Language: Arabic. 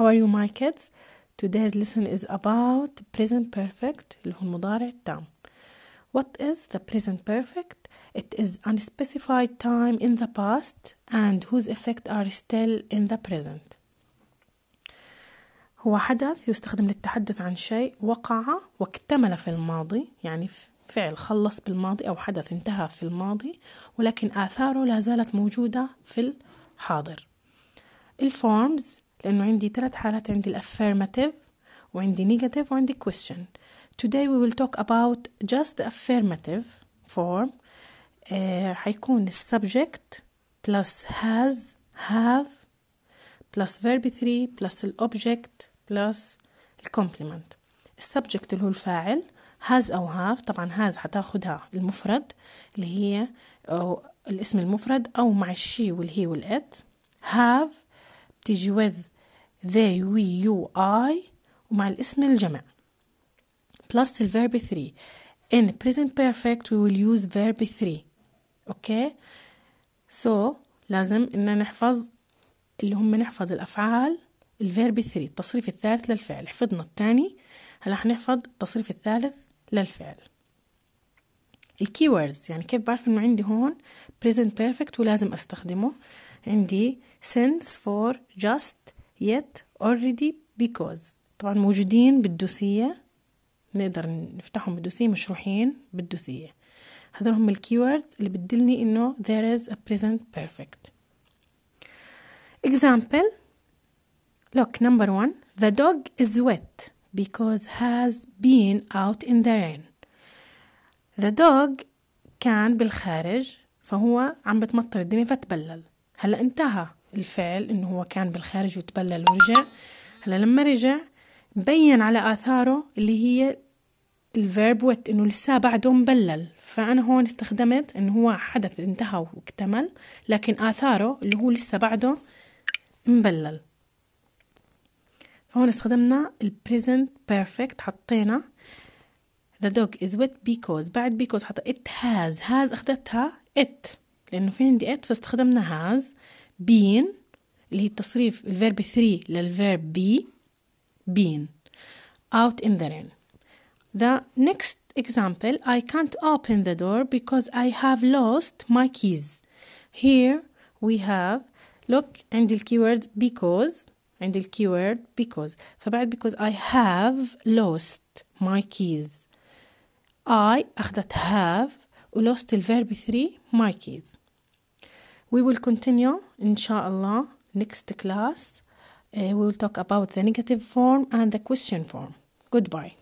How are you my kids? Today's lesson is about present perfect اللي هو المضارع التام. What is the present perfect? It is unspecified time in the past and whose effect are still in the present. هو حدث يستخدم للتحدث عن شيء وقع واكتمل في الماضي يعني فعل خلص بالماضي أو حدث انتهى في الماضي ولكن آثاره لا زالت موجودة في الحاضر الفورمز لأنه عندي ثلاث حالات عندي الأفيرماتيف وعندي نيجاتيف وعندي question today we will talk about just the affirmative form uh, حيكون السبجكت plus has have plus verb 3 plus الأوبجكت plus الكومبلمنت السبجكت اللي هو الفاعل has أو have طبعا has حتاخدها المفرد اللي هي أو الاسم المفرد أو مع الشي والهي والات have بتيجي with they we you I ومع الاسم الجمع plus verb 3 in present perfect we will use verb 3 اوكي okay. so لازم ان نحفظ اللي هم نحفظ الافعال الفيرب 3 التصريف الثالث للفعل حفظنا الثاني هلا حنحفظ التصريف الثالث للفعل الكيوردز يعني كيف بعرف انه عندي هون present perfect ولازم استخدمه عندي since for just yet already because طبعا موجودين بالدوسية نقدر نفتحهم بالدوسية مشروحين بالدوسية هذول هم الكيوردز اللي بتدلني انه there is a present perfect example look number one the dog is wet because has been out in the rain the dog كان بالخارج فهو عم بتمطر الدنيا فتبلل هلا انتهى الفعل انه هو كان بالخارج وتبلل ورجع هلا لما رجع بين على آثاره اللي هي الفيرب وات انه لسه بعده مبلل فانا هون استخدمت انه هو حدث انتهى واكتمل لكن اثاره اللي هو لسه بعده مبلل فهون استخدمنا البريزنت بيرفكت حطينا the dog is wet because بعد because حط it has has اخذتها it لانه في عندي it فاستخدمنا has بين اللي هي التصريف الفيرب 3 للفيرب بي been out in the rain the next example I can't open the door because I have lost my keys here we have look عند الكيورد because عند الكيورد because فبعد because I have lost my keys I أخذت have ولوست الفيرب 3 my keys we will continue, inshallah, next class. Uh, we will talk about the negative form and the question form. Goodbye.